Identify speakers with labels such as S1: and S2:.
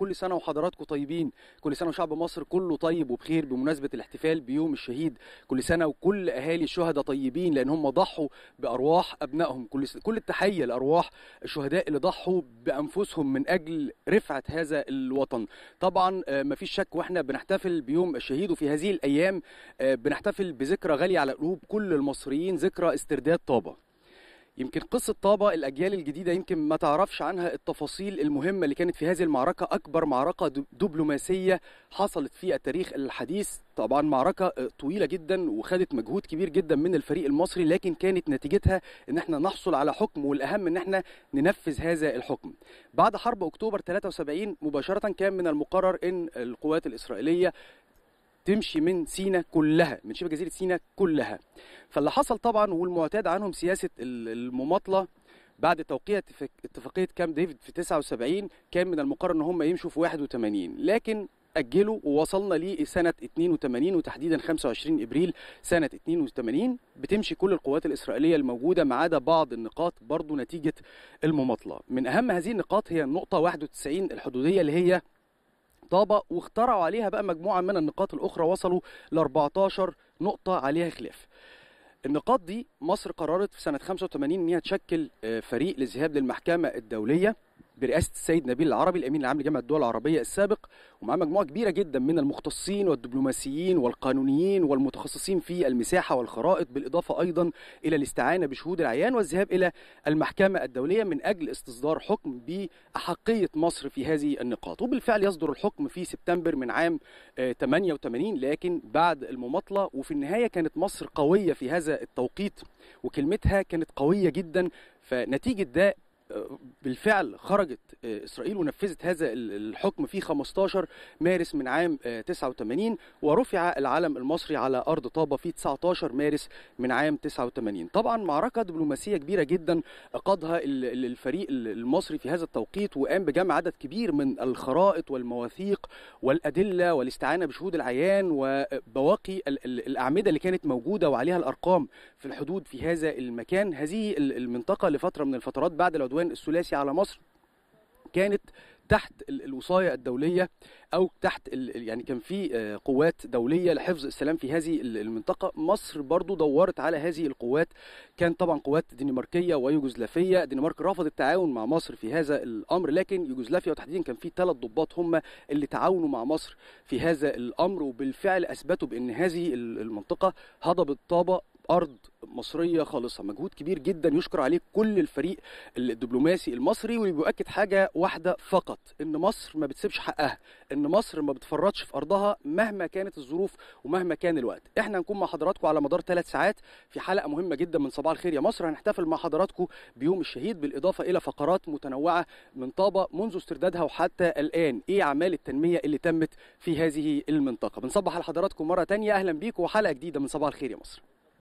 S1: كل سنه وحضراتكم طيبين كل سنه وشعب مصر كله طيب وبخير بمناسبه الاحتفال بيوم الشهيد كل سنه وكل اهالي الشهداء طيبين لان هم ضحوا بارواح ابنائهم كل س... كل التحيه لارواح الشهداء اللي ضحوا بانفسهم من اجل رفعه هذا الوطن طبعا آه، مفيش شك واحنا بنحتفل بيوم الشهيد وفي هذه الايام آه، بنحتفل بذكرى غاليه على قلوب كل المصريين ذكرى استرداد طابه يمكن قصه طابه الاجيال الجديده يمكن ما تعرفش عنها التفاصيل المهمه اللي كانت في هذه المعركه اكبر معركه دبلوماسيه حصلت في التاريخ الحديث طبعا معركه طويله جدا وخدت مجهود كبير جدا من الفريق المصري لكن كانت نتيجتها ان احنا نحصل على حكم والاهم ان احنا ننفذ هذا الحكم بعد حرب اكتوبر 73 مباشره كان من المقرر ان القوات الاسرائيليه تمشي من سينا كلها من شبه جزيره سينا كلها فاللي حصل طبعا والمعتاد عنهم سياسه المماطله بعد توقيع اتفاقيه كام ديفيد في 79 كان من المقرر ان هم يمشوا في 81 لكن اجلوا ووصلنا لسنه 82 وتحديدا 25 ابريل سنه 82 بتمشي كل القوات الاسرائيليه الموجوده ما عدا بعض النقاط برضه نتيجه المماطله من اهم هذه النقاط هي النقطه 91 الحدوديه اللي هي طابه واخترعوا عليها بقى مجموعه من النقاط الاخرى وصلوا ل 14 نقطه عليها خلاف. النقاط دي مصر قررت في سنه 85 ان هي تشكل آه، فريق للذهاب للمحكمه الدوليه برئاسه السيد نبيل العربي الامين العام لجامعه الدول العربيه السابق ومعاه مجموعه كبيره جدا من المختصين والدبلوماسيين والقانونيين والمتخصصين في المساحه والخرائط بالاضافه ايضا الى الاستعانه بشهود العيان والذهاب الى المحكمه الدوليه من اجل استصدار حكم باحقيه مصر في هذه النقاط وبالفعل يصدر الحكم في سبتمبر من عام 88 آه، لكن بعد المماطله وفي النهايه كانت مصر قويه في هذا التوقيت وكلمتها كانت قويه جدا فنتيجه ده بالفعل خرجت آه، اسرائيل ونفذت هذا الحكم في 15 مارس من عام 89 آه، ورفع العلم المصري على ارض طابه في 19 مارس من عام 89 طبعا معركه دبلوماسيه كبيره جدا قادها الفريق المصري في هذا التوقيت وقام بجمع عدد كبير من الخرائط والمواثيق والادله والاستعانه بشهود العيان وبواقي الاعمده اللي كانت موجوده وعليها الارقام في الحدود في هذا المكان هذه المنطقه لفتره من الفترات بعد العدوان العدوان الثلاثي على مصر كانت تحت الوصايه الدوليه او تحت يعني كان في آه، قوات دوليه لحفظ السلام في هذه المنطقه مصر برضو دورت على هذه القوات كان طبعا قوات دنماركيه ويوغوسلافيه دنمارك رفضت التعاون مع مصر في هذا الامر لكن يوغوسلافيا وتحديدا كان في ثلاث ضباط هم اللي تعاونوا مع مصر في هذا الامر وبالفعل اثبتوا بان هذه المنطقه هضبت طابه ارض مصريه خالصه مجهود كبير جدا يشكر عليه كل الفريق الدبلوماسي المصري واللي بيؤكد حاجه واحده فقط ان مصر ما بتسيبش حقها ان مصر ما بتفرطش في ارضها مهما كانت الظروف ومهما كان الوقت احنا هنكون مع حضراتكم على مدار ثلاث ساعات في حلقه مهمه جدا من صباح الخير يا مصر هنحتفل مع حضراتكم بيوم الشهيد بالاضافه الى فقرات متنوعه من طابه منذ استردادها وحتى الان ايه اعمال التنميه اللي تمت في هذه المنطقه بنصبح على حضراتكم مره ثانيه اهلا بيكم وحلقه جديده من صباح الخير يا مصر